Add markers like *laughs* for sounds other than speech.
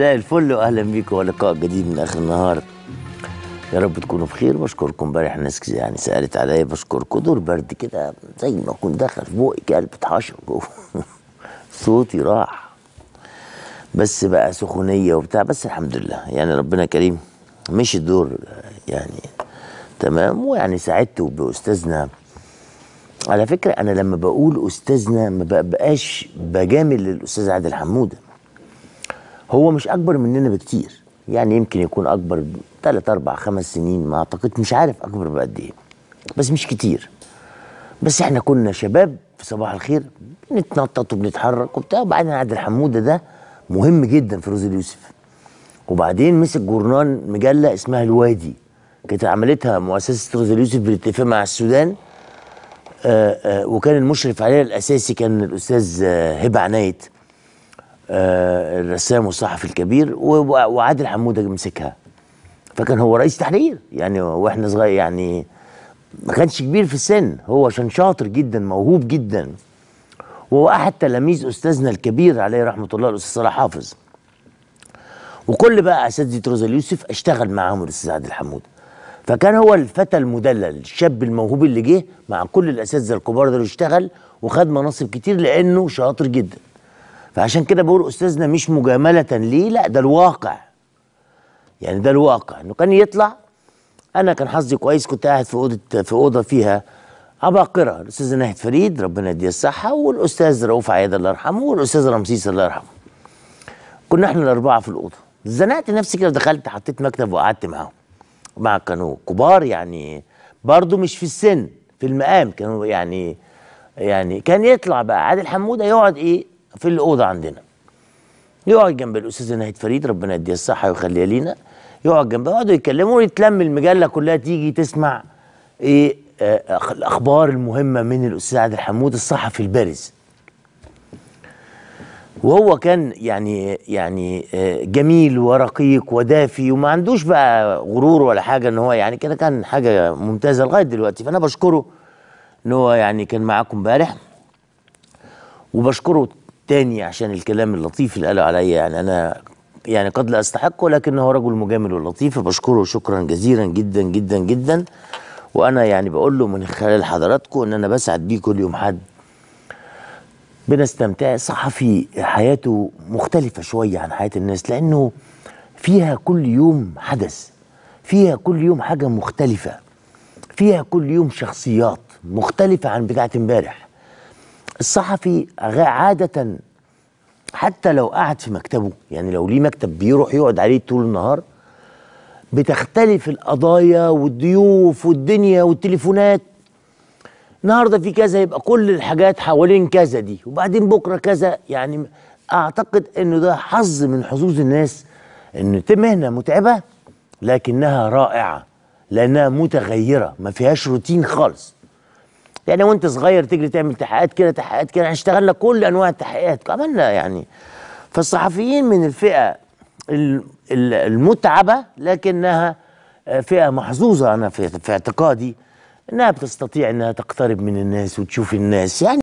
مساء الفل واهلا بيكم ولقاء جديد من اخر النهار يا رب تكونوا بخير بشكركم امبارح ناس يعني سالت عليا بشكركم دور برد كده زي ما اكون دخل في بوقي كلب اتحشر جوه *laughs* صوتي راح بس بقى سخونيه وبتاع بس الحمد لله يعني ربنا كريم مش الدور يعني تمام ويعني ساعدت باستاذنا على فكره انا لما بقول استاذنا ما بقاش بجامل الاستاذ عادل حموده هو مش اكبر مننا بكتير يعني يمكن يكون اكبر 3 4 5 سنين ما اعتقد مش عارف اكبر بقد ايه بس مش كتير بس احنا كنا شباب في صباح الخير بنتنطط وبنتحرك وبتاع وبعدين عادل حموده ده مهم جدا في روز اليوسف وبعدين مسك جورنان مجله اسمها الوادي كانت عملتها مؤسسه روز اليوسف بالاتفاق مع السودان آآ آه، آآ آه، وكان المشرف عليها الاساسي كان الاستاذ آه، هبه عنايت آه، الرسام والصحفي الكبير وعادل حموده مسكها فكان هو رئيس تحرير يعني واحنا صغير يعني ما كانش كبير في السن هو عشان شاطر جدا موهوب جدا وهو احد تلاميذ استاذنا الكبير عليه رحمه الله الاستاذ صلاح حافظ وكل بقى اساتذه روزا اليوسف اشتغل معاهم الاستاذ عادل حمود فكان هو الفتى المدلل الشاب الموهوب اللي جه مع كل الاساتذه الكبار دول اشتغل وخد مناصب كتير لانه شاطر جدا فعشان كده بقول استاذنا مش مجامله ليه لا ده الواقع يعني ده الواقع انه كان يطلع انا كان حظي كويس كنت قاعد في اوضه في اوضه فيها عباقره الاستاذ ناهد فريد ربنا يديه الصحه والاستاذ رؤوف عياد الله يرحمه والاستاذ رمسيس الله يرحمه كنا احنا الاربعه في الاوضه زنقت نفسي كده دخلت حطيت مكتب وقعدت معاهم مع كانوا كبار يعني برضو مش في السن في المقام كانوا يعني يعني كان يطلع بقى عادل حموده يقعد ايه في الاوضه عندنا يقعد جنب الاستاذه نهيد فريد ربنا يديها الصحه ويخليها لينا يقعد جنبها يقعدوا يتكلموا ويتلم المجله كلها تيجي تسمع ايه آه، آه، الاخبار المهمه من الاستاذ عادل حمود الصحفي البارز وهو كان يعني يعني آه، جميل ورقيق ودافي وما عندوش بقى غرور ولا حاجه ان هو يعني كده كان حاجه ممتازه لغايه دلوقتي فانا بشكره ان هو يعني كان معاكم امبارح وبشكره تاني عشان الكلام اللطيف اللي قاله عليا يعني انا يعني قد لا استحقه لكنه رجل مجامل ولطيف بشكره شكرا جزيلا جدا جدا جدا وانا يعني بقول له من خلال حضراتكم ان انا بسعد بيه كل يوم حد بنستمتع صحفي حياته مختلفة شوية عن حياة الناس لأنه فيها كل يوم حدث فيها كل يوم حاجة مختلفة فيها كل يوم شخصيات مختلفة عن بتاعة امبارح الصحفي عادة حتى لو قعد في مكتبه يعني لو ليه مكتب بيروح يقعد عليه طول النهار بتختلف القضايا والضيوف والدنيا والتليفونات النهارده في كذا يبقى كل الحاجات حوالين كذا دي وبعدين بكره كذا يعني اعتقد انه ده حظ من حظوظ الناس ان مهنه متعبه لكنها رائعه لانها متغيره ما فيهاش روتين خالص يعني وانت صغير تجري تعمل تحقيقات كده تحقيقات كده اشتغلنا كل انواع التحقيقات عملنا يعني فالصحفيين من الفئه المتعبه لكنها فئه محظوظه انا في اعتقادي انها بتستطيع انها تقترب من الناس وتشوف الناس يعني